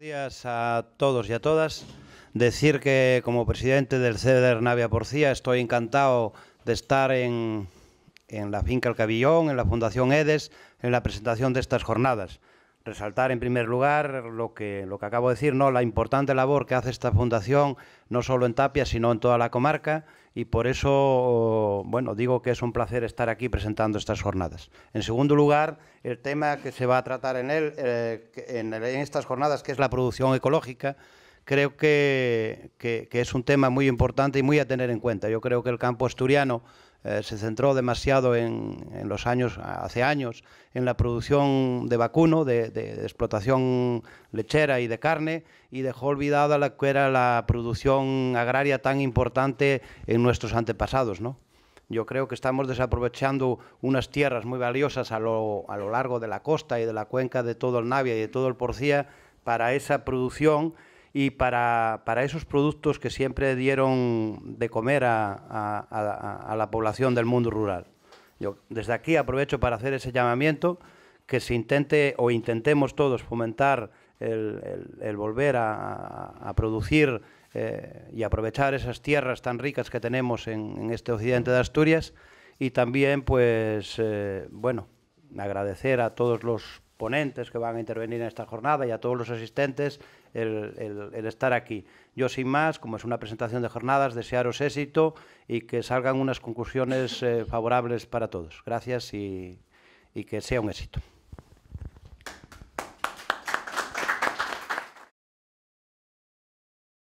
días a todos y a todas. Decir que como presidente del CEDER Navia Porcía estoy encantado de estar en, la finca El Cabillón, en la Fundación EDES, en la presentación de estas jornadas. Resaltar en primer lugar lo que, lo que acabo de decir, ¿no? la importante labor que hace esta fundación, no solo en Tapia, sino en toda la comarca y por eso, bueno, digo que es un placer estar aquí presentando estas jornadas. En segundo lugar, el tema que se va a tratar en, él, eh, en estas jornadas, que es la producción ecológica, creo que, es un tema muy importante y muy a tener en cuenta. Yo creo que el campo asturiano eh, se centró demasiado en, los años, hace años, en la producción de vacuno, de, explotación lechera y de carne, y dejó olvidada la que la producción agraria tan importante en nuestros antepasados, ¿no? Yo creo que estamos desaprovechando unas tierras muy valiosas a lo, a lo largo de la costa y de la cuenca de todo el Navia y de todo el Porcía para esa producción y para, esos productos que siempre dieron de comer a, la población del mundo rural. Yo desde aquí aprovecho para hacer ese llamamiento, que se intente o intentemos todos fomentar el, volver a, producir eh, y aprovechar esas tierras tan ricas que tenemos en, este occidente de Asturias y también, pues, eh, bueno, agradecer a todos los ponentes que van a intervenir en esta jornada y a todos los asistentes el, estar aquí. Yo sin más, como es una presentación de jornadas, desearos éxito y que salgan unas conclusiones eh, favorables para todos. Gracias y que sea un éxito.